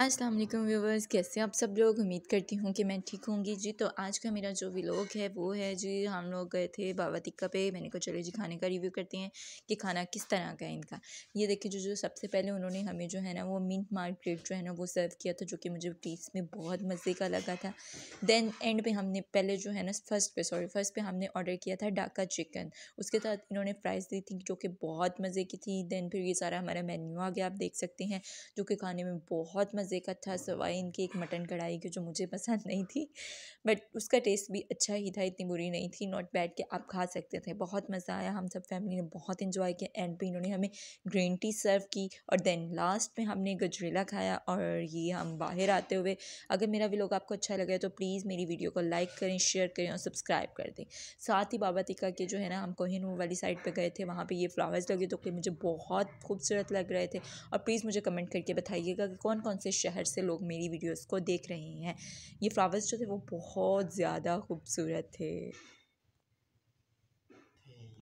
अस्सलाम वालेकुम व्यूवर्स कैसे आप सब लोग उम्मीद करती हूँ कि मैं ठीक होंगी जी तो आज का मेरा जो व्लॉग है वो है जी हम लोग गए थे बाबा टिक्का पे मैंने कहा चलो जी खाने का रिव्यू करते हैं कि खाना किस तरह का है इनका ये देखिए जो जो सबसे पहले उन्होंने हमें जो है ना वो मिंट मार्केट जो है ना वो सर्व किया था जो कि मुझे टेस्ट में बहुत मज़े का लगा था दैन एंड पे हमने पहले जो है ना फर्स्ट पे सॉरी फर्स्ट पे हमने ऑर्डर किया था डाका चिकन उसके साथ इन्होंने प्राइस दी थी जो कि बहुत मज़े की थी दैन फिर ये सारा हमारा मेन्यू आ गया आप देख सकते हैं जो कि खाने में बहुत मज़े का था सवाई इनकी एक मटन कढ़ाई की जो मुझे पसंद नहीं थी बट उसका टेस्ट भी अच्छा ही था इतनी बुरी नहीं थी नॉट बैड कि आप खा सकते थे बहुत मज़ा आया हम सब फैमिली ने बहुत इन्जॉय किया एंड पे इन्होंने हमें ग्रीन टी सर्व की और देन लास्ट में हमने गजरेला खाया और ये हम बाहर आते हुए अगर मेरा व्लॉग आपको अच्छा लगे तो प्लीज़ मेरी वीडियो को लाइक करें शेयर करें और सब्सक्राइब कर दें साथ ही बाबा तिका के जो है ना हम कोहिनूर वाली साइड पर गए थे वहाँ पर ये फ्लावर्स लगे तो कि मुझे बहुत खूबसूरत लग रहे थे और प्लीज़ मुझे कमेंट करके बताइएगा कि कौन कौन से शहर से लोग मेरी वीडियोस को देख रहे हैं ये फ्लावर्स जो थे वो बहुत ज़्यादा खूबसूरत थे